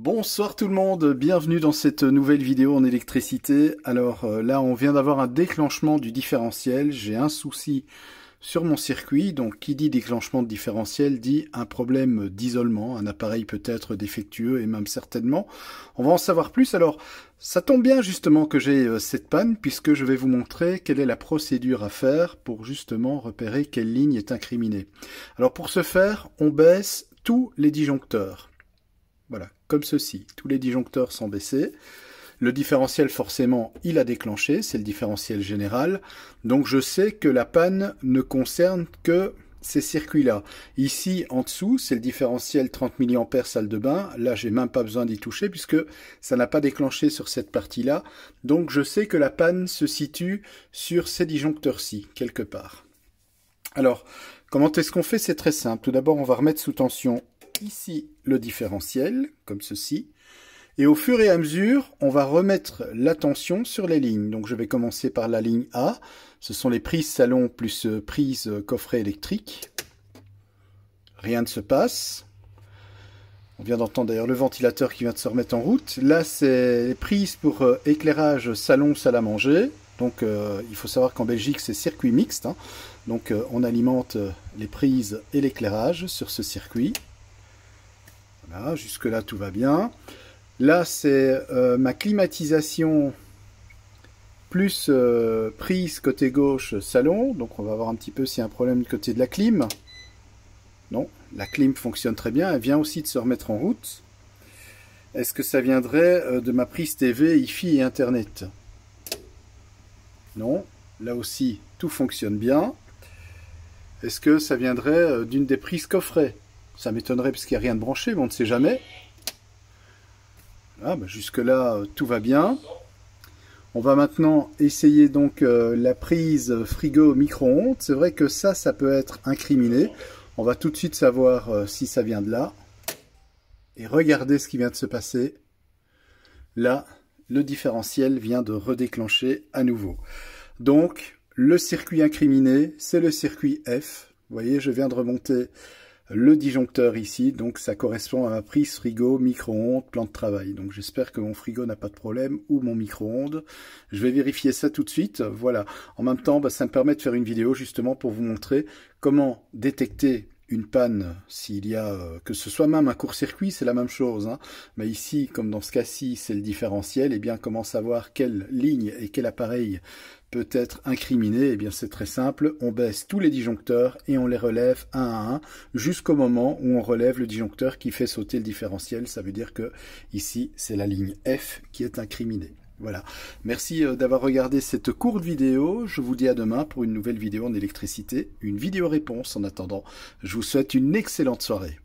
Bonsoir tout le monde, bienvenue dans cette nouvelle vidéo en électricité. Alors euh, là on vient d'avoir un déclenchement du différentiel, j'ai un souci sur mon circuit, donc qui dit déclenchement de différentiel dit un problème d'isolement, un appareil peut être défectueux et même certainement. On va en savoir plus, alors ça tombe bien justement que j'ai euh, cette panne puisque je vais vous montrer quelle est la procédure à faire pour justement repérer quelle ligne est incriminée. Alors pour ce faire, on baisse tous les disjoncteurs. Voilà, comme ceci. Tous les disjoncteurs sont baissés. Le différentiel, forcément, il a déclenché, c'est le différentiel général. Donc je sais que la panne ne concerne que ces circuits-là. Ici, en dessous, c'est le différentiel 30 mA salle de bain. Là, j'ai même pas besoin d'y toucher puisque ça n'a pas déclenché sur cette partie-là. Donc, je sais que la panne se situe sur ces disjoncteurs-ci, quelque part. Alors, comment est-ce qu'on fait C'est très simple. Tout d'abord, on va remettre sous tension ici le différentiel, comme ceci. Et au fur et à mesure, on va remettre l'attention sur les lignes. Donc je vais commencer par la ligne A. Ce sont les prises salon plus euh, prises euh, coffret électrique. Rien ne se passe. On vient d'entendre d'ailleurs le ventilateur qui vient de se remettre en route. Là, c'est les prises pour euh, éclairage salon, salle à manger. Donc il faut savoir qu'en Belgique, c'est circuit mixte. Hein. Donc on alimente les prises et l'éclairage sur ce circuit jusque-là, tout va bien. Là, c'est euh, ma climatisation plus euh, prise côté gauche salon. Donc, on va voir un petit peu s'il y a un problème du côté de la clim. Non, la clim fonctionne très bien. Elle vient aussi de se remettre en route. Est-ce que ça viendrait euh, de ma prise TV, hi et Internet Non, là aussi, tout fonctionne bien. Est-ce que ça viendrait d'une des prises coffrets ça m'étonnerait parce qu'il n'y a rien de branché, mais on ne sait jamais. Ah, bah, jusque-là, euh, tout va bien. On va maintenant essayer donc euh, la prise frigo micro-ondes. C'est vrai que ça, ça peut être incriminé. On va tout de suite savoir euh, si ça vient de là. Et regardez ce qui vient de se passer. Là, le différentiel vient de redéclencher à nouveau. Donc, le circuit incriminé, c'est le circuit F. Vous voyez, je viens de remonter le disjoncteur ici, donc ça correspond à ma prise frigo, micro-ondes, plan de travail. Donc j'espère que mon frigo n'a pas de problème ou mon micro-ondes. Je vais vérifier ça tout de suite, voilà. En même temps, bah, ça me permet de faire une vidéo justement pour vous montrer comment détecter une panne, s'il y a, euh, que ce soit même un court-circuit, c'est la même chose. Hein. Mais ici, comme dans ce cas-ci, c'est le différentiel, et eh bien comment savoir quelle ligne et quel appareil peut être incriminé Eh bien c'est très simple, on baisse tous les disjoncteurs et on les relève un à un jusqu'au moment où on relève le disjoncteur qui fait sauter le différentiel. Ça veut dire que ici, c'est la ligne F qui est incriminée. Voilà. Merci euh, d'avoir regardé cette courte vidéo. Je vous dis à demain pour une nouvelle vidéo en électricité, une vidéo réponse. En attendant, je vous souhaite une excellente soirée.